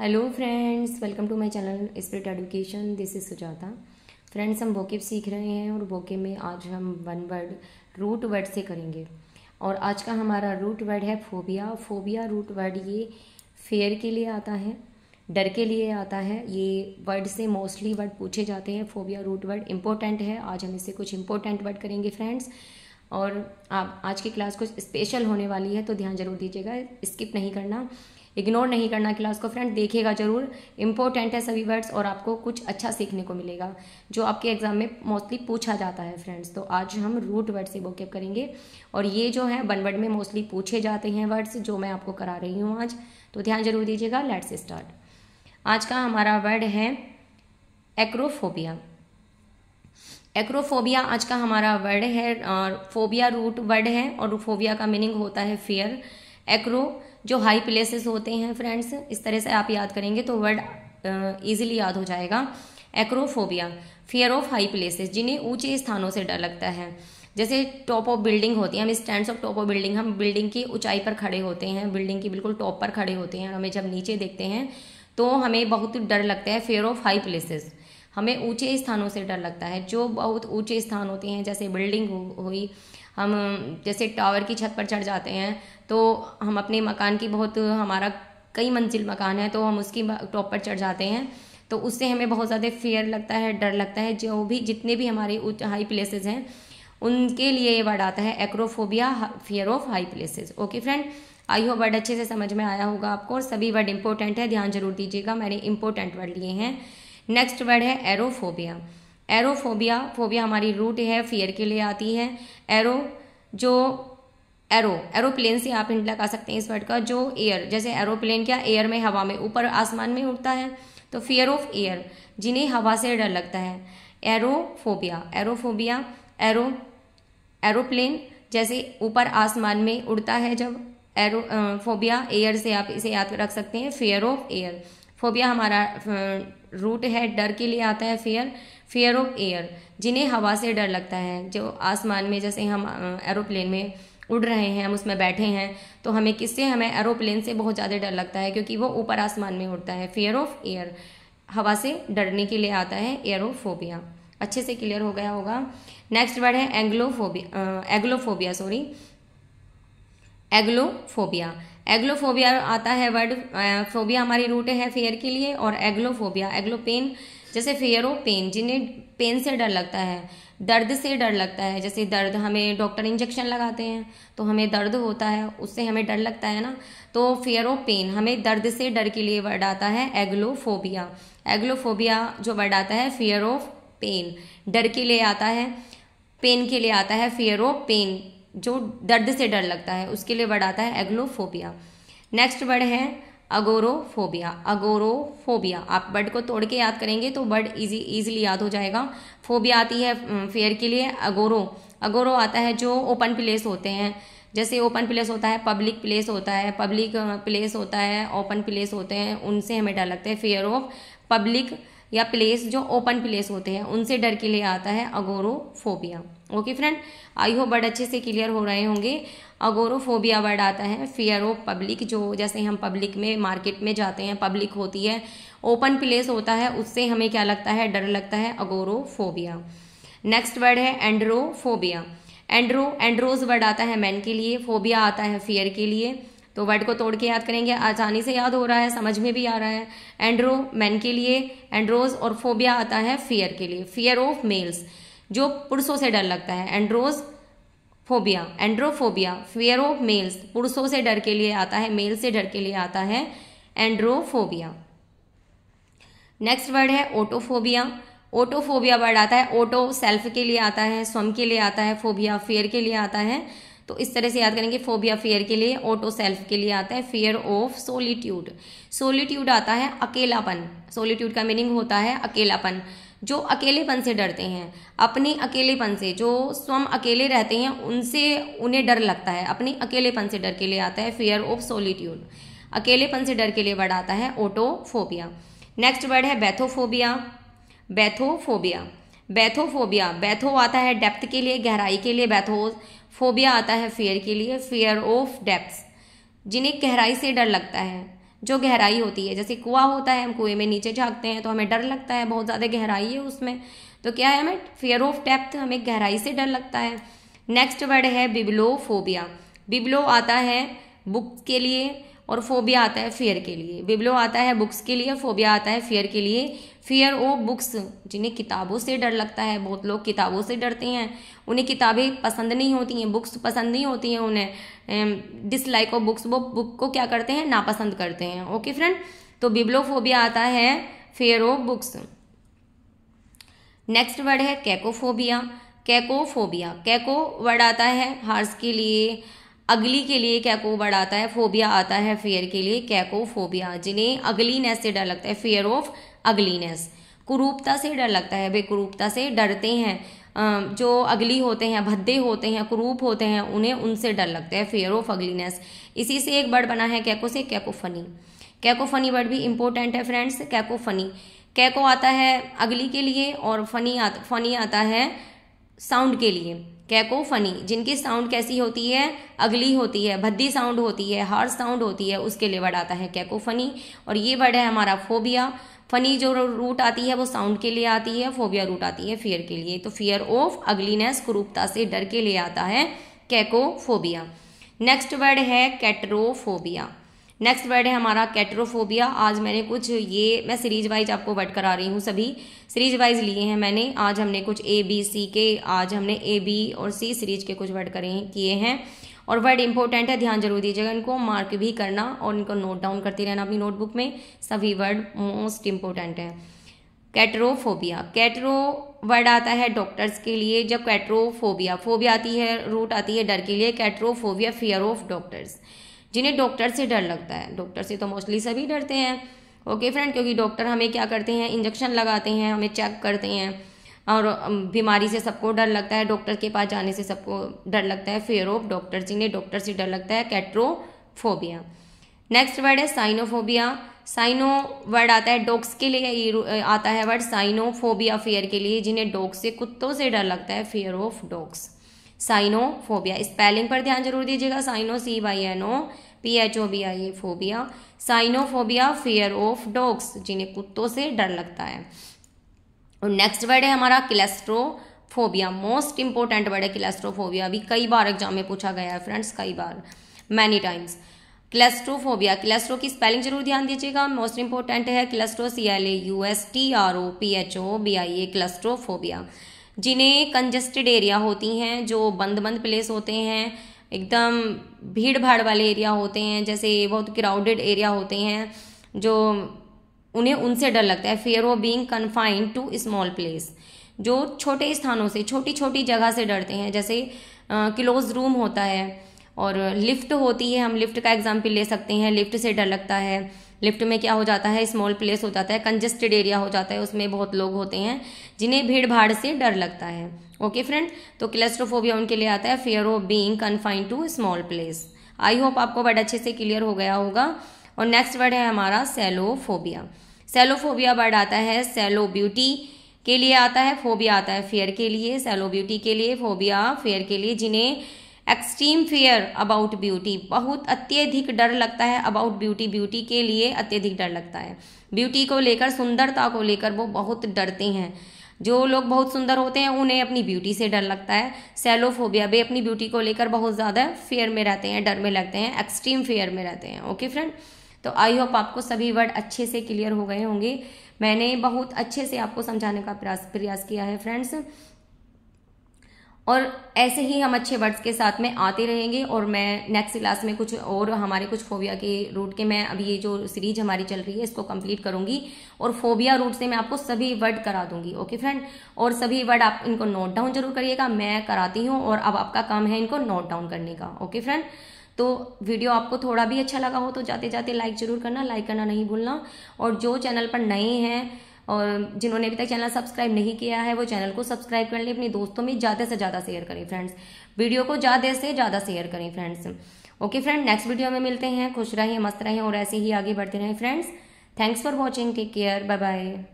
hello friends welcome to my channel spirit education this is Sujata friends हम vocab सीख रहे हैं और वोकेब में आज हम वन वर्ड रूट वर्ड से करेंगे और आज का हमारा रूट वर्ड है फोबिया फोबिया रूट वर्ड ये फेयर के लिए आता है डर के लिए आता है ये वर्ड से मोस्टली वर्ड पूछे जाते हैं फोबिया रूट वर्ड इंपॉर्टेंट है आज हम इसे कुछ इंपॉर्टेंट वर्ड करेंगे फ्रेंड्स और आप आज की क्लास कुछ स्पेशल होने वाली है तो ध्यान जरूर दीजिएगा स्किप नहीं करना इग्नोर नहीं करना क्लास को फ्रेंड देखेगा जरूर इंपॉर्टेंट है सभी वर्ड्स और आपको कुछ अच्छा सीखने को मिलेगा जो आपके एग्जाम में मोस्टली पूछा जाता है फ्रेंड्स तो आज हम रूट वर्ड से वोकेब करेंगे और ये जो है वन वर्ड में मोस्टली पूछे जाते हैं वर्ड्स जो मैं आपको करा रही हूँ आज तो ध्यान जरूर दीजिएगा लेट्स स्टार्ट आज का हमारा वर्ड है एक्रोफोबिया एक्रोफोबिया आज का हमारा वर्ड है और फोबिया रूट वर्ड है और फोबिया का मीनिंग होता है फियर एक्रो जो हाई प्लेसेस होते हैं फ्रेंड्स इस तरह से आप याद करेंगे तो वर्ड ईजिली याद हो जाएगा acrophobia fear of high places जिन्हें ऊंचे स्थानों से डर लगता है जैसे टॉप ऑफ बिल्डिंग होती है हम stands of top of building हम बिल्डिंग की ऊंचाई पर खड़े होते हैं बिल्डिंग की बिल्कुल टॉप पर खड़े होते हैं हमें जब नीचे देखते हैं तो हमें बहुत डर लगता है फेयर ऑफ हाई प्लेसेस हमें ऊंचे स्थानों से डर लगता है जो बहुत ऊंचे स्थान होते हैं जैसे बिल्डिंग हुई हम जैसे टावर की छत पर चढ़ जाते हैं तो हम अपने मकान की बहुत हमारा कई मंजिल मकान है तो हम उसकी टॉप पर चढ़ जाते हैं तो उससे हमें बहुत ज़्यादा फेयर लगता है डर लगता है जो भी जितने भी हमारे हाई प्लेसेस हैं उनके लिए ये वर्ड आता है acrophobia fear of high places okay friend I hope word अच्छे से समझ में आया होगा आपको और सभी वर्ड इंपॉर्टेंट है ध्यान जरूर दीजिएगा मैंने इंपॉर्टेंट वर्ड लिए हैं नेक्स्ट वर्ड है एरोफोबिया एरोफोबिया फोबिया हमारी रूट है फियर के लिए आती है एरो जो एरो एरोप्लेन से आप इंडला कर सकते हैं इस वर्ड का जो एयर जैसे एरोप्लेन क्या एयर में हवा में ऊपर आसमान में उड़ता है तो फियर ऑफ एयर जिन्हें हवा से डर लगता है एरोफोबिया एरोफोबिया एरो एरोप्लेन जैसे ऊपर आसमान में उड़ता है जब एरो फोबिया एयर से आप इसे याद रख सकते हैं फियर ऑफ एयर फोबिया हमारा रूट है डर के लिए आता है फेयर फेयर ऑफ एयर जिन्हें हवा से डर लगता है जो आसमान में जैसे हम एरोप्लेन में उड़ रहे हैं हम उसमें बैठे हैं तो हमें किससे हमें एरोप्लेन से बहुत ज़्यादा डर लगता है क्योंकि वो ऊपर आसमान में उड़ता है फेयर ऑफ एयर हवा से डरने के लिए आता है एयरोफोबिया अच्छे से क्लियर हो गया होगा नेक्स्ट वर्ड है एंग्लोफोबिया एग्लोफोबिया सॉरी एग्लोफोबिया एग्लोफोबिया आता है वर्ड फोबिया हमारी रूट है फेयर के लिए और एग्लोफोबिया एग्लो पेन जैसे फेयर ऑफ पेन जिन्हें पेन से डर लगता है दर्द से डर लगता है जैसे दर्द हमें डॉक्टर इंजेक्शन लगाते हैं तो हमें दर्द होता है उससे हमें डर लगता है ना तो फेयर ऑफ पेन हमें दर्द से डर के लिए वर्ड आता है एग्लोफोबिया एग्लोफोबिया जो वर्ड आता है फेयर ऑफ पेन डर के लिए आता है पेन के लिए आता है फेयर ऑफ पेन जो दर्द से डर लगता है उसके लिए वर्ड आता है एग्लोफोबिया नेक्स्ट वर्ड है अगोरोफोबिया अगोरोफोबिया आप वर्ड को तोड़ के याद करेंगे तो वर्ड इजी इजीली याद हो जाएगा फोबिया आती है फेयर के लिए अगोरो अगोरो आता है जो ओपन प्लेस होते हैं जैसे ओपन प्लेस होता है पब्लिक प्लेस होता है पब्लिक प्लेस होता है ओपन प्लेस होते हैं उनसे हमें डर लगता है फेयर ऑफ पब्लिक या प्लेस जो ओपन प्लेस होते हैं उनसे डर के लिए आता है agoraphobia okay friend I hope word अच्छे से क्लियर हो रहे होंगे अगोरोफोबिया वर्ड आता है फियर ऑफ पब्लिक जो जैसे हम पब्लिक में मार्केट में जाते हैं पब्लिक होती है ओपन प्लेस होता है उससे हमें क्या लगता है डर लगता है अगोरोफोबिया नेक्स्ट वर्ड है एंड्रोफोबिया एंड्रो एंड्रोज वर्ड आता है मैन के लिए फोबिया आता है फियर के लिए तो वर्ड को तोड़ के याद करेंगे आसानी से याद हो रहा है समझ में भी आ रहा है एंड्रो मैन के लिए एंड्रोज और फोबिया आता है फियर के लिए फियर ऑफ मेल्स जो पुरुषों से डर लगता है andros phobia androphobia fear of males पुरुषों से डर के लिए आता है मेल से डर के लिए आता है एंड्रोफोबिया नेक्स्ट वर्ड है ओटोफोबिया ओटोफोबिया वर्ड आता है ओटो सेल्फ के लिए आता है स्वम के लिए आता है फोबिया फेयर के लिए आता है तो इस तरह से याद करेंगे फोबिया फियर के लिए ऑटो सेल्फ के लिए आता है फियर ऑफ सोलिट्यूड सोलिट्यूड आता है अकेलापन सोलिट्यूड का मीनिंग होता है अकेलापन जो अकेलेपन से डरते हैं अपने अकेलेपन से जो स्वयं अकेले रहते हैं उनसे उन्हें डर लगता है अपने अकेलेपन से डर के लिए आता है फियर ऑफ सोलिट्यूड अकेलेपन से डर के लिए वर्ड आता है ओटोफोबिया नेक्स्ट वर्ड है बैथोफोबिया बैथोफोबिया बैथोफोबिया बैथो आता है डेप्थ के लिए गहराई के लिए बैथोज फोबिया आता है फेयर के लिए फेयर ऑफ डेप्स जिन्हें गहराई से डर लगता है जो गहराई होती है जैसे कुआं होता है हम कुएं में नीचे झाँकते हैं तो हमें डर लगता है बहुत ज़्यादा गहराई है उसमें तो क्या है हमें फेयर ऑफ डेप्थ हमें गहराई से डर लगता है नेक्स्ट वर्ड है फोबिया बिबलो आता है बुक के लिए और फोबिया आता है फियर के लिए बिब्लो आता है बुक्स के लिए फोबिया आता है फियर के लिए फियर ओ बुक्स जिन्हें किताबों से डर लगता है बहुत लोग किताबों से डरते हैं उन्हें किताबें पसंद नहीं होती हैं बुक्स पसंद नहीं होती हैं उन्हें डिसलाइक ऑफ बुक्स वो बुक को क्या करते हैं नापसंद करते हैं ओके फ्रेंड तो बिब्लोफोबिया आता है fear of books next word है कैकोफोबिया कैकोफोबिया कैको वर्ड आता है हार्स के लिए अगली के लिए कैको वर्ड आता है फोबिया आता है फेयर के लिए कैकोफोबिया जिन्हें अगलीनेस से डर लगता है फेयर ऑफ अगलीनेस कुरूपता से डर लगता है बेकुरूपता से डरते हैं जो अगली होते हैं भद्दे होते हैं कुरूप होते हैं उन्हें उनसे डर लगता है फेयर ऑफ अगलीनेस इसी से एक वर्ड बना है कैको से cacophony cacophony word भी इंपॉर्टेंट है फ्रेंड्स कैको फनी कैको आता है अगली के लिए और फनी आता फनी आता है साउंड के लिए कैको फनी जिनकी साउंड कैसी होती है अगली होती है भद्दी साउंड होती है हार्ड साउंड होती है उसके लिए वर्ड आता है कैको फनी और ये वर्ड है हमारा फोबिया फनी जो रूट आती है वो साउंड के लिए आती है फोबिया रूट आती है फियर के लिए तो फियर ऑफ अगलीनेस कुरूपता से डर के लिए आता है कैकोफोबिया नेक्स्ट वर्ड है कैटरोफोबिया नेक्स्ट वर्ड है हमारा कैटरोफोबिया आज मैंने कुछ ये मैं सीरीज वाइज आपको वर्ड करा रही हूँ सभी सीरीज वाइज लिए हैं मैंने आज हमने कुछ ए बी सी के आज हमने ए बी और सी सीरीज के कुछ वर्ड करे किए हैं और वर्ड इंपॉर्टेंट है ध्यान जरूर दीजिएगा इनको मार्क भी करना और इनको नोट डाउन करते रहना अपनी नोटबुक में सभी वर्ड मोस्ट इंपॉर्टेंट है कैटरोफोबिया कैटरो वर्ड आता है डॉक्टर्स के लिए जब कैटरोफोबिया फोबिया आती है रूट आती है डर के लिए कैटरोफोबिया फियर ऑफ डॉक्टर्स जिन्हें डॉक्टर से डर लगता है डॉक्टर से तो मोस्टली सभी डरते हैं ओके फ्रेंड क्योंकि डॉक्टर हमें क्या करते हैं इंजेक्शन लगाते हैं हमें चेक करते हैं और बीमारी से सबको डर लगता है डॉक्टर के पास जाने से सबको डर लगता है फेयर ऑफ डॉक्टर जिन्हें डॉक्टर से डर लगता है कैट्रोफोबिया नेक्स्ट वर्ड है साइनोफोबिया साइनो वर्ड आता है डॉग्स के लिए आता है वर्ड साइनोफोबिया फेयर के लिए जिन्हें डॉग से कुत्तों से डर लगता है fear of dogs cynophobia spelling पर ध्यान जरूर दीजिएगा cyno C Y N O P H O B I A phobia cynophobia fear of dogs जिन्हें कुत्तों से डर लगता है और नेक्स्ट वर्ड है हमारा फोबिया मोस्ट इंपॉर्टेंट वर्ड है क्लेस्ट्रोफोबिया अभी कई बार एग्जाम में पूछा गया है फ्रेंड्स कई बार मैनी टाइम्स क्लेस्ट्रोफोबिया क्लेस्ट्रो की स्पेलिंग जरूर ध्यान दीजिएगा मोस्ट इंपॉर्टेंट है claustro C L A U S T R O P H O B I A claustrophobia जिन्हें कंजेस्टेड एरिया होती हैं जो बंद बंद प्लेस होते हैं एकदम भीड़ भाड़ वाले एरिया होते हैं जैसे बहुत क्राउडेड एरिया होते हैं जो उन्हें उनसे डर लगता है fear of being confined to small place जो छोटे स्थानों से छोटी छोटी जगह से डरते हैं जैसे क्लोज रूम होता है और लिफ्ट होती है हम लिफ्ट का एग्जाम्पल ले सकते हैं लिफ्ट से डर लगता है लिफ्ट में क्या हो जाता है स्मॉल प्लेस हो जाता है कंजेस्टेड एरिया हो जाता है उसमें बहुत लोग होते हैं जिन्हें भीड़ भाड़ से डर लगता है ओके फ्रेंड तो क्लेस्ट्रोफोबिया उनके लिए आता है fear of being confined to small place I hope आपको वर्ड अच्छे से क्लियर हो गया होगा और नेक्स्ट वर्ड है हमारा सेलोफोबिया सेलोफोबिया वर्ड आता है सेलो ब्यूटी के लिए आता है फोबिया आता है फेयर के लिए सेलो ब्यूटी के लिए फोबिया फेयर के लिए जिन्हें एक्सट्रीम फियर अबाउट ब्यूटी बहुत अत्यधिक डर लगता है अबाउट ब्यूटी ब्यूटी के लिए अत्यधिक डर लगता है ब्यूटी को लेकर सुंदरता को लेकर वो बहुत डरते हैं जो लोग बहुत सुंदर होते हैं उन्हें अपनी ब्यूटी से डर लगता है सेलोफोबिया भी अपनी ब्यूटी को लेकर बहुत ज़्यादा फेयर में रहते हैं डर में लगते हैं एक्सट्रीम फेयर में रहते हैं ओके फ्रेंड तो आई होप आपको सभी वर्ड अच्छे से क्लियर हो गए होंगे मैंने बहुत अच्छे से आपको समझाने का प्रयास प्रयास किया है फ्रेंड्स और ऐसे ही हम अच्छे वर्ड्स के साथ में आते रहेंगे और मैं नेक्स्ट क्लास में कुछ और हमारे कुछ फोबिया के रूट के मैं अभी ये जो सीरीज हमारी चल रही है इसको कंप्लीट करूंगी और फोबिया रूट से मैं आपको सभी वर्ड करा दूंगी ओके फ्रेंड और सभी वर्ड आप इनको नोट डाउन जरूर करिएगा मैं कराती हूँ और अब आपका काम है इनको नोट डाउन करने का ओके फ्रेंड तो वीडियो आपको थोड़ा भी अच्छा लगा हो तो जाते जाते लाइक जरूर करना लाइक करना नहीं भूलना और जो चैनल पर नए हैं और जिन्होंने अभी तक चैनल सब्सक्राइब नहीं किया है वो चैनल को सब्सक्राइब कर लें अपने दोस्तों में ज़्यादा से ज़्यादा शेयर करें फ्रेंड्स वीडियो को ज़्यादा से ज़्यादा शेयर करें friends okay friend next video में मिलते हैं खुश रहें मस्त रहें और ऐसे ही आगे बढ़ते रहें friends thanks for watching take care bye bye